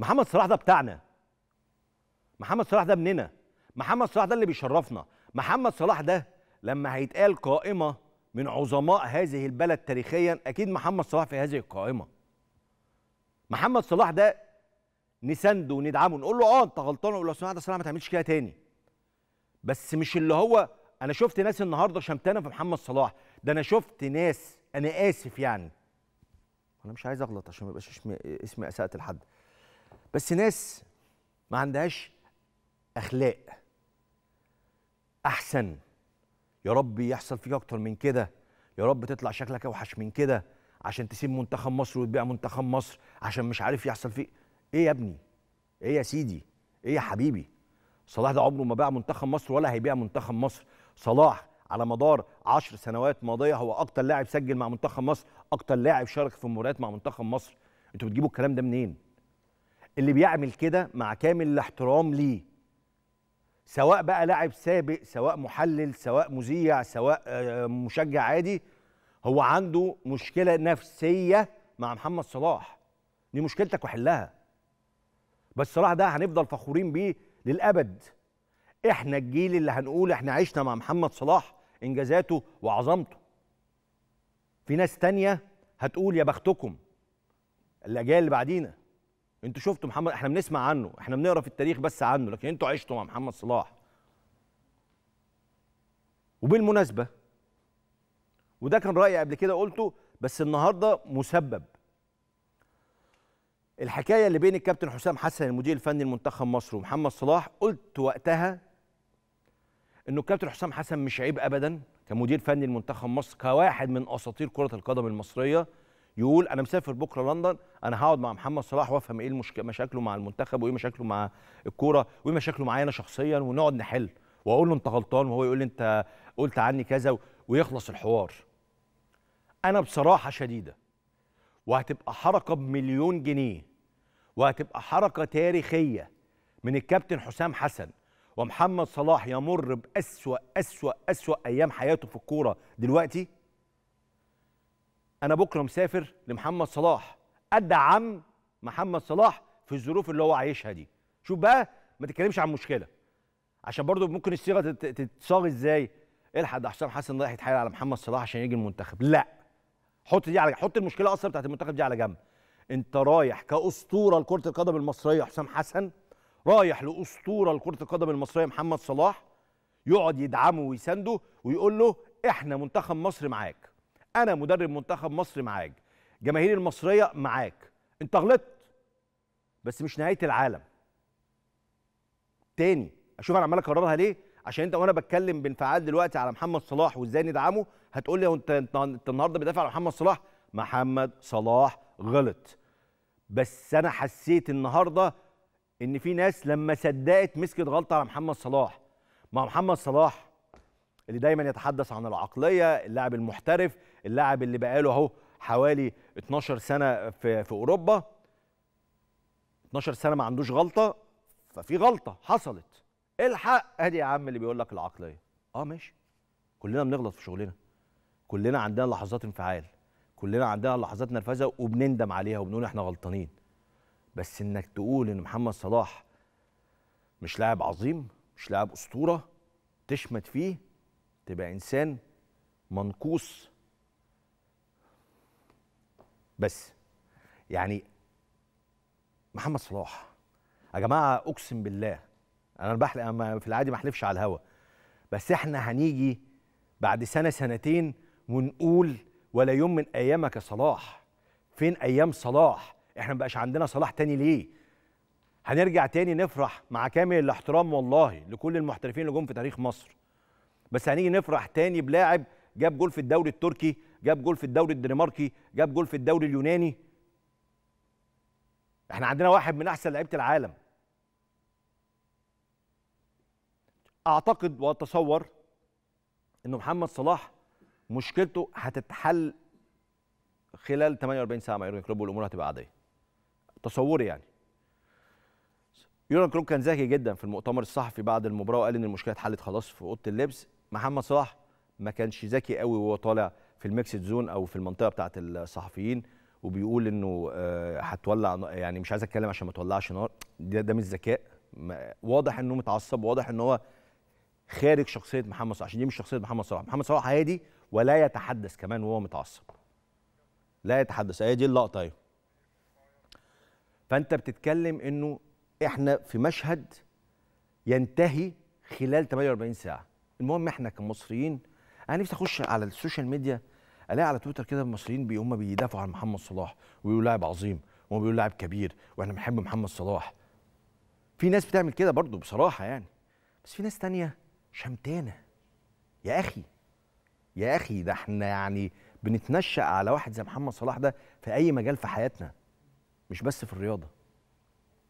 محمد صلاح ده بتاعنا محمد صلاح ده مننا محمد صلاح ده اللي بيشرفنا محمد صلاح ده لما هيتقال قائمه من عظماء هذه البلد تاريخيا اكيد محمد صلاح في هذه القائمه محمد صلاح ده نسنده وندعمه نقول له اه انت غلطان ولو سمحت سمعت صلاح ما تعملش كده تاني بس مش اللي هو انا شفت ناس النهارده شمتانه في محمد صلاح ده انا شفت ناس انا اسف يعني انا مش عايز اغلط عشان ما يبقاش اسمي اساءت لحد بس ناس ما عندهاش اخلاق احسن يا رب يحصل فيك اكتر من كده يا رب تطلع شكلك اوحش من كده عشان تسيب منتخب مصر وتبيع منتخب مصر عشان مش عارف يحصل فيك ايه يا ابني ايه يا سيدي ايه يا حبيبي صلاح ده عمره ما باع منتخب مصر ولا هيبيع منتخب مصر صلاح على مدار 10 سنوات ماضيه هو اكتر لاعب سجل مع منتخب مصر اكتر لاعب شارك في مباريات مع منتخب مصر انتوا بتجيبوا الكلام ده منين اللي بيعمل كده مع كامل الاحترام ليه سواء بقى لاعب سابق سواء محلل سواء مذيع سواء آه، مشجع عادي هو عنده مشكله نفسيه مع محمد صلاح دي مشكلتك وحلها بس صلاح ده هنفضل فخورين بيه للابد احنا الجيل اللي هنقول احنا عشنا مع محمد صلاح انجازاته وعظمته في ناس تانية هتقول يا بختكم الاجيال اللي بعدينا انتوا شفتوا محمد احنا بنسمع عنه احنا بنقرا في التاريخ بس عنه لكن انتوا عشتوا مع محمد صلاح وبالمناسبه وده كان رايي قبل كده قلته بس النهارده مسبب الحكايه اللي بين الكابتن حسام حسن المدير الفني لمنتخب مصر ومحمد صلاح قلت وقتها انه الكابتن حسام حسن مش عيب ابدا كمدير فني لمنتخب مصر كواحد من اساطير كره القدم المصريه يقول انا مسافر بكره لندن انا هقعد مع محمد صلاح وافهم ايه المشك... مشاكله مع المنتخب وايه مشاكله مع الكوره وايه مشاكله معايا انا شخصيا ونقعد نحل واقول له انت غلطان وهو يقول لي انت قلت عني كذا ويخلص الحوار انا بصراحه شديده وهتبقى حركه بمليون جنيه وهتبقى حركه تاريخيه من الكابتن حسام حسن ومحمد صلاح يمر بأسوأ أسوأ أسوأ أيام حياته في الكورة دلوقتي انا بكره مسافر لمحمد صلاح ادعم محمد صلاح في الظروف اللي هو عايشها دي شوف بقى ما تتكلمش عن مشكله عشان برضو ممكن الصيغه تتصاغ ازاي الحق ده حسام حسن رايح يتحايل على محمد صلاح عشان يجي المنتخب لا حط دي على حط المشكله اصلا بتاعت المنتخب دي على جنب انت رايح كاسطوره لكره القدم المصريه حسام حسن رايح لاسطوره لكره القدم المصريه محمد صلاح يقعد يدعمه ويسنده ويقول له احنا منتخب مصر معاك انا مدرب منتخب مصر معاك جماهير المصريه معاك انت غلطت بس مش نهايه العالم تاني اشوف انا عمال اكررها ليه عشان انت وانا بتكلم بانفعال دلوقتي على محمد صلاح وازاي ندعمه هتقول لي انت انت النهارده بتدافع على محمد صلاح محمد صلاح غلط بس انا حسيت النهارده ان في ناس لما صدقت مسكت غلطه على محمد صلاح ما محمد صلاح اللي دايما يتحدث عن العقليه اللاعب المحترف اللاعب اللي بقاله اهو حوالي 12 سنه في في اوروبا 12 سنه ما عندوش غلطه ففي غلطه حصلت الحق ادي يا عم اللي بيقول لك العقليه اه ماشي كلنا بنغلط في شغلنا كلنا عندنا لحظات انفعال كلنا عندنا لحظات نرفزه وبنندم عليها وبنقول احنا غلطانين بس انك تقول ان محمد صلاح مش لاعب عظيم مش لاعب اسطوره تشمت فيه تبقى انسان منقوص بس يعني محمد صلاح يا جماعه اقسم بالله انا بحلق أنا في العادي ما احلفش على الهوا بس احنا هنيجي بعد سنه سنتين ونقول ولا يوم من ايامك يا صلاح فين ايام صلاح احنا مبقاش عندنا صلاح تاني ليه هنرجع تاني نفرح مع كامل الاحترام والله لكل المحترفين اللي جم في تاريخ مصر بس هنيجي نفرح تاني بلاعب جاب جول في الدوري التركي جاب جول في الدوري الدنماركي جاب جول في الدوري اليوناني احنا عندنا واحد من احسن لعيبه العالم اعتقد واتصور ان محمد صلاح مشكلته هتتحل خلال 48 ساعه مع يورجن كلوب والامور هتبقى عاديه تصوري يعني يورجن كلوب كان ذكي جدا في المؤتمر الصحفي بعد المباراه وقال ان المشكله اتحلت خلاص في اوضه اللبس محمد صلاح ما كانش ذكي قوي وهو طالع في الميكسد زون او في المنطقه بتاعه الصحفيين وبيقول انه آه، هتولع يعني مش عايز اتكلم عشان ما تولعش نار ده ده مش ذكاء واضح انه متعصب واضح ان هو خارج شخصيه محمد صلاح عشان دي مش شخصيه محمد صلاح محمد صلاح هادي ولا يتحدث كمان وهو متعصب لا يتحدث هي دي اللقطه ايوه فانت بتتكلم انه احنا في مشهد ينتهي خلال 48 ساعه المهم احنا كمصريين انا نفسي اخش على السوشيال ميديا الاقي على تويتر كده المصريين هم بيدافعوا عن محمد صلاح وبيقولوا لاعب عظيم وهو بيقول لاعب كبير واحنا بنحب محمد صلاح في ناس بتعمل كده برضو بصراحه يعني بس في ناس تانية شمتانه يا اخي يا اخي ده احنا يعني بنتنشأ على واحد زي محمد صلاح ده في اي مجال في حياتنا مش بس في الرياضه